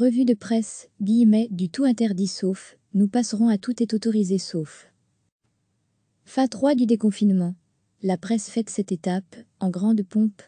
Revue de presse, guillemets, du tout interdit sauf, nous passerons à tout est autorisé sauf. Fa 3 du déconfinement. La presse fête cette étape, en grande pompe.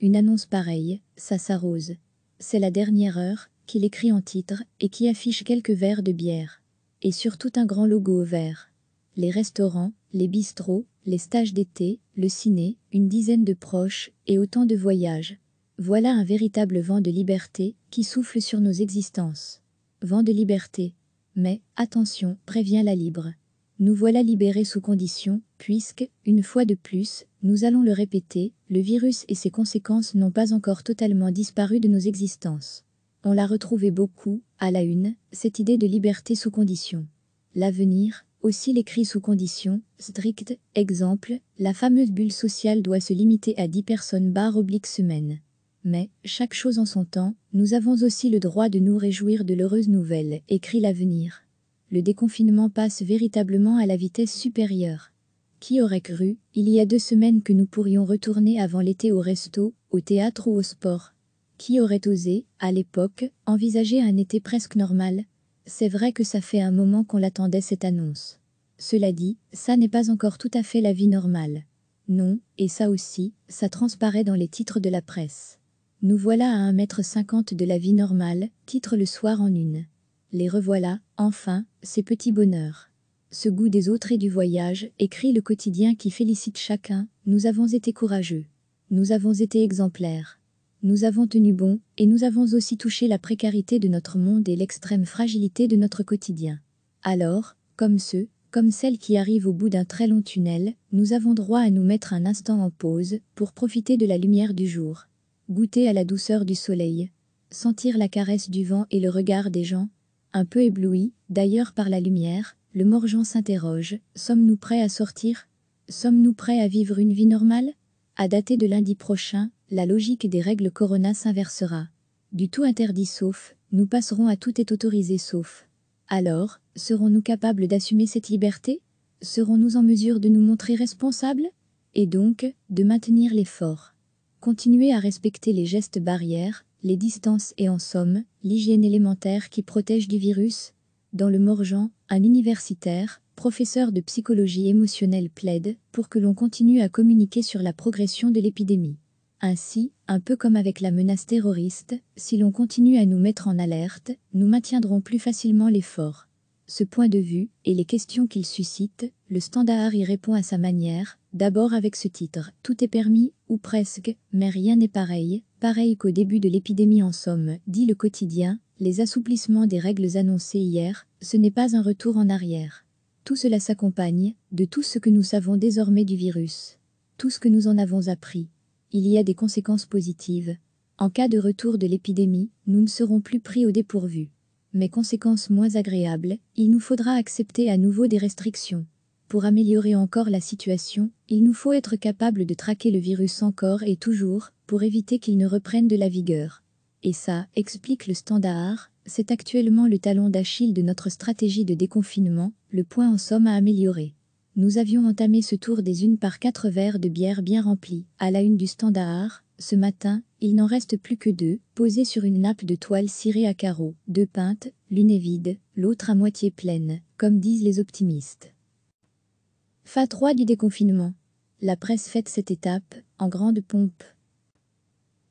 Une annonce pareille, ça s'arrose. C'est la dernière heure, qu'il écrit en titre, et qui affiche quelques verres de bière. Et surtout un grand logo vert. Les restaurants, les bistrots, les stages d'été, le ciné, une dizaine de proches, et autant de voyages, voilà un véritable vent de liberté qui souffle sur nos existences. Vent de liberté. Mais, attention, prévient la libre. Nous voilà libérés sous condition, puisque, une fois de plus, nous allons le répéter, le virus et ses conséquences n'ont pas encore totalement disparu de nos existences. On l'a retrouvé beaucoup, à la une, cette idée de liberté sous condition. L'avenir, aussi l'écrit sous condition, strict, exemple, la fameuse bulle sociale doit se limiter à 10 personnes bar oblique semaine. Mais, chaque chose en son temps, nous avons aussi le droit de nous réjouir de l'heureuse nouvelle, écrit l'avenir. Le déconfinement passe véritablement à la vitesse supérieure. Qui aurait cru, il y a deux semaines, que nous pourrions retourner avant l'été au resto, au théâtre ou au sport Qui aurait osé, à l'époque, envisager un été presque normal C'est vrai que ça fait un moment qu'on l'attendait cette annonce. Cela dit, ça n'est pas encore tout à fait la vie normale. Non, et ça aussi, ça transparaît dans les titres de la presse. Nous voilà à 1 mètre cinquante de la vie normale, titre le soir en une. Les revoilà, enfin, ces petits bonheurs. Ce goût des autres et du voyage, écrit le quotidien qui félicite chacun, nous avons été courageux. Nous avons été exemplaires. Nous avons tenu bon, et nous avons aussi touché la précarité de notre monde et l'extrême fragilité de notre quotidien. Alors, comme ceux, comme celles qui arrivent au bout d'un très long tunnel, nous avons droit à nous mettre un instant en pause pour profiter de la lumière du jour goûter à la douceur du soleil, sentir la caresse du vent et le regard des gens, un peu ébloui, d'ailleurs par la lumière, le Morgeon s'interroge, sommes-nous prêts à sortir Sommes-nous prêts à vivre une vie normale À dater de lundi prochain, la logique des règles Corona s'inversera. Du tout interdit sauf, nous passerons à tout est autorisé sauf. Alors, serons-nous capables d'assumer cette liberté Serons-nous en mesure de nous montrer responsables Et donc, de maintenir l'effort Continuer à respecter les gestes barrières, les distances et en somme, l'hygiène élémentaire qui protège du virus. Dans le Morjean, un universitaire, professeur de psychologie émotionnelle plaide pour que l'on continue à communiquer sur la progression de l'épidémie. Ainsi, un peu comme avec la menace terroriste, si l'on continue à nous mettre en alerte, nous maintiendrons plus facilement l'effort ce point de vue et les questions qu'il suscite, le standard y répond à sa manière, d'abord avec ce titre « Tout est permis » ou presque, mais rien n'est pareil, pareil qu'au début de l'épidémie en somme, dit le quotidien, les assouplissements des règles annoncées hier, ce n'est pas un retour en arrière. Tout cela s'accompagne de tout ce que nous savons désormais du virus, tout ce que nous en avons appris. Il y a des conséquences positives. En cas de retour de l'épidémie, nous ne serons plus pris au dépourvu mais conséquences moins agréables, il nous faudra accepter à nouveau des restrictions. Pour améliorer encore la situation, il nous faut être capable de traquer le virus encore et toujours, pour éviter qu'il ne reprenne de la vigueur. Et ça, explique le standard, c'est actuellement le talon d'Achille de notre stratégie de déconfinement, le point en somme à améliorer. Nous avions entamé ce tour des unes par quatre verres de bière bien remplis, à la une du standard, ce matin, il n'en reste plus que deux, posés sur une nappe de toile cirée à carreaux, deux peintes, l'une est vide, l'autre à moitié pleine, comme disent les optimistes. Fa 3 du déconfinement. La presse fête cette étape, en grande pompe.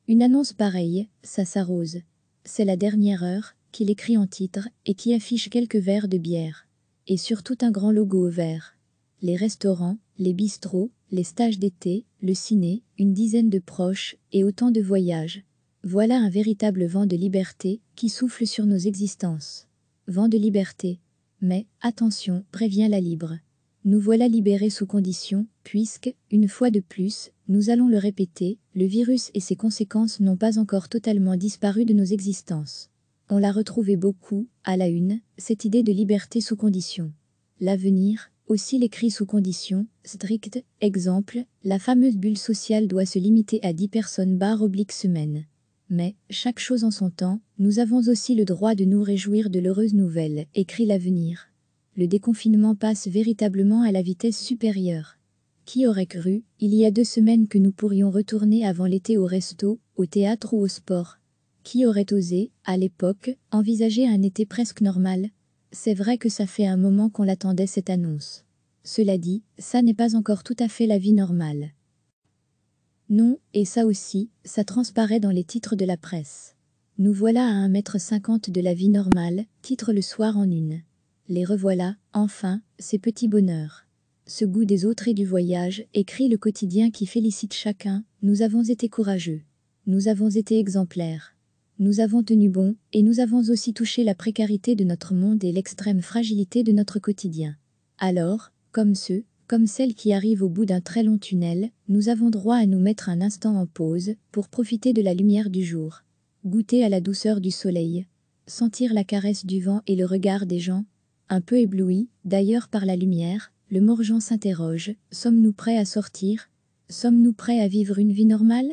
Une annonce pareille, ça s'arrose. C'est la dernière heure, qu'il écrit en titre, et qui affiche quelques verres de bière. Et surtout un grand logo vert les restaurants, les bistrots, les stages d'été, le ciné, une dizaine de proches et autant de voyages. Voilà un véritable vent de liberté qui souffle sur nos existences. Vent de liberté. Mais, attention, prévient la libre. Nous voilà libérés sous conditions, puisque, une fois de plus, nous allons le répéter, le virus et ses conséquences n'ont pas encore totalement disparu de nos existences. On l'a retrouvé beaucoup, à la une, cette idée de liberté sous conditions. L'avenir, aussi l'écrit sous conditions strict », exemple, la fameuse bulle sociale doit se limiter à 10 personnes barre oblique semaine. Mais, chaque chose en son temps, nous avons aussi le droit de nous réjouir de l'heureuse nouvelle, écrit l'avenir. Le déconfinement passe véritablement à la vitesse supérieure. Qui aurait cru, il y a deux semaines que nous pourrions retourner avant l'été au resto, au théâtre ou au sport Qui aurait osé, à l'époque, envisager un été presque normal c'est vrai que ça fait un moment qu'on l'attendait cette annonce. Cela dit, ça n'est pas encore tout à fait la vie normale. Non, et ça aussi, ça transparaît dans les titres de la presse. Nous voilà à 1m50 de la vie normale, titre le soir en une. Les revoilà, enfin, ces petits bonheurs. Ce goût des autres et du voyage, écrit le quotidien qui félicite chacun, nous avons été courageux. Nous avons été exemplaires nous avons tenu bon, et nous avons aussi touché la précarité de notre monde et l'extrême fragilité de notre quotidien. Alors, comme ceux, comme celles qui arrivent au bout d'un très long tunnel, nous avons droit à nous mettre un instant en pause pour profiter de la lumière du jour, goûter à la douceur du soleil, sentir la caresse du vent et le regard des gens, un peu ébloui, d'ailleurs par la lumière, le morgeant s'interroge, sommes-nous prêts à sortir Sommes-nous prêts à vivre une vie normale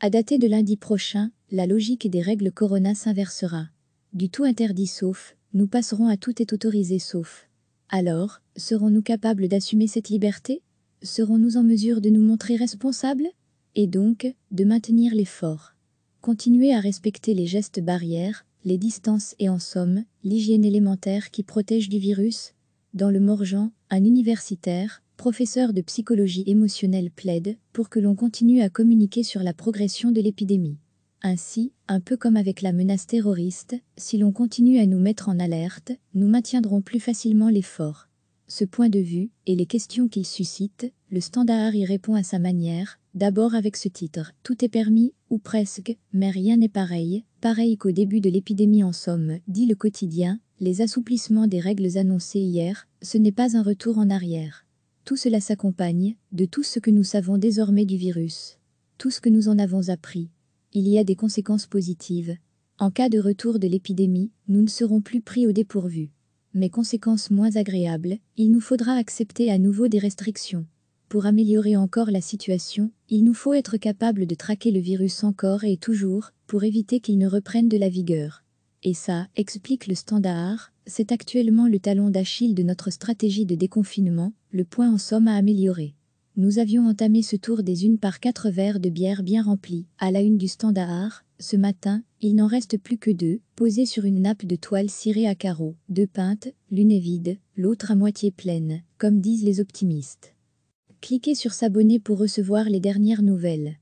À dater de lundi prochain, la logique des règles Corona s'inversera. Du tout interdit sauf, nous passerons à tout est autorisé sauf. Alors, serons-nous capables d'assumer cette liberté Serons-nous en mesure de nous montrer responsables Et donc, de maintenir l'effort. Continuer à respecter les gestes barrières, les distances et en somme, l'hygiène élémentaire qui protège du virus Dans le morjean, un universitaire, professeur de psychologie émotionnelle plaide pour que l'on continue à communiquer sur la progression de l'épidémie. Ainsi, un peu comme avec la menace terroriste, si l'on continue à nous mettre en alerte, nous maintiendrons plus facilement l'effort. Ce point de vue, et les questions qu'il suscite, le standard y répond à sa manière, d'abord avec ce titre « Tout est permis », ou presque, mais rien n'est pareil, pareil qu'au début de l'épidémie en somme, dit le quotidien, les assouplissements des règles annoncées hier, ce n'est pas un retour en arrière. Tout cela s'accompagne de tout ce que nous savons désormais du virus. Tout ce que nous en avons appris il y a des conséquences positives. En cas de retour de l'épidémie, nous ne serons plus pris au dépourvu. Mais conséquences moins agréables, il nous faudra accepter à nouveau des restrictions. Pour améliorer encore la situation, il nous faut être capable de traquer le virus encore et toujours, pour éviter qu'il ne reprenne de la vigueur. Et ça, explique le standard, c'est actuellement le talon d'Achille de notre stratégie de déconfinement, le point en somme à améliorer nous avions entamé ce tour des unes par quatre verres de bière bien remplis. À la une du standard, ce matin, il n'en reste plus que deux, posés sur une nappe de toile cirée à carreaux. Deux peintes, l'une est vide, l'autre à moitié pleine, comme disent les optimistes. Cliquez sur s'abonner pour recevoir les dernières nouvelles.